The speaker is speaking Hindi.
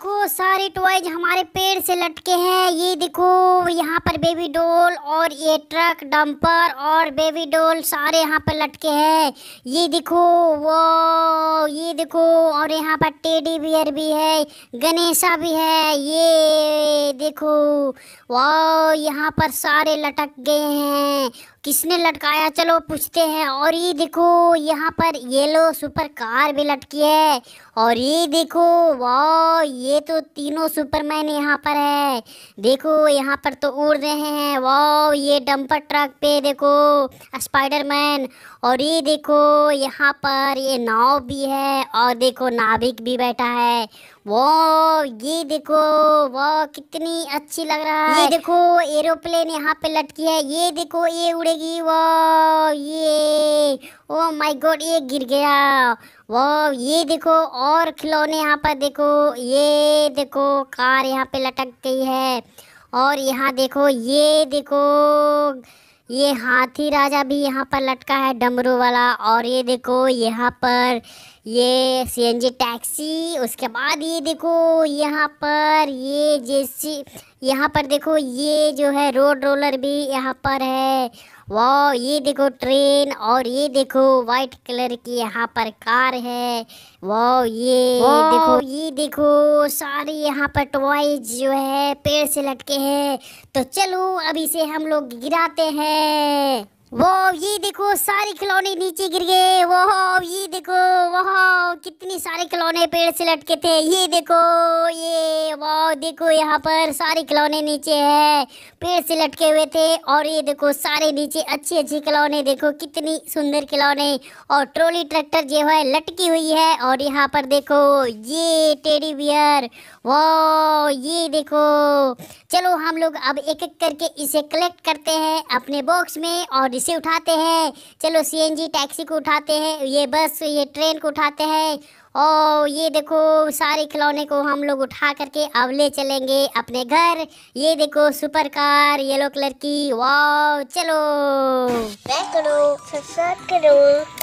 देखो सारे टॉयज हमारे पेड़ से लटके हैं ये देखो यहाँ पर बेबी डोल और ये ट्रक डंपर और बेबी डोल सारे यहाँ पर लटके हैं ये देखो वो ये देखो और यहाँ पर टेडी बियर भी है गणेशा भी है ये देखो वो यहाँ पर सारे लटक गए हैं किसने लटकाया चलो पूछते हैं और ये देखो यहाँ पर येलो सुपर कार भी लटकी है और ये देखो वाह ये तो तीनों सुपरमैन यहाँ पर है देखो यहाँ पर तो उड़ रहे हैं वाह ये डंपर ट्रक पे देखो स्पाइडरमैन और ये देखो यहाँ पर ये नाव भी है और देखो नाभिक भी बैठा है वो ये देखो वो कितनी अच्छी लग रहा है ये देखो एरोप्लेन यहाँ पे लटकी है ये देखो ये उड़े पड़ेगी वो ये ओ माय गॉड ये गिर गया वो ये देखो और खिलौने यहाँ पर देखो ये देखो कार यहाँ पे लटक गई है और यहाँ देखो ये देखो ये हाथी राजा भी यहाँ पर लटका है डमरू वाला और ये देखो यहाँ पर ये सीएनजी टैक्सी उसके बाद ये देखो यहाँ पर ये जैसी यहाँ पर देखो ये जो है रोड रोलर भी यहाँ पर है वाह ये देखो ट्रेन और ये देखो व्हाइट कलर की यहाँ पर कार है वाह ये देखो ये देखो सारे यहाँ पर टॉयज जो है पेड़ से लटके हैं तो चलो अभी से हम लोग गिराते हैं वो ये देखो सारे खिलौने नीचे गिर गए वो कितने सारे खिलौने पेड़ से लटके थे ये देखो ये वाह देखो यहाँ पर सारे खिलौने नीचे है पेड़ से लटके हुए थे और ये देखो सारे नीचे अच्छे अच्छे खिलौने देखो कितनी सुंदर खिलौने और ट्रॉली ट्रैक्टर जो है लटकी हुई है और यहाँ पर देखो ये टेडी बियर वाह ये देखो चलो हम लोग अब एक एक करके इसे कलेक्ट करते हैं अपने बॉक्स में और इसे उठाते हैं चलो जी टैक्सी को उठाते हैं ये बस ये ट्रेन को उठाते हैं है और ये देखो सारे खिलौने को हम लोग उठा करके अब ले चलेंगे अपने घर ये देखो सुपर कार येलो कलर की वाओ चलो करो सब्सक्राइब करो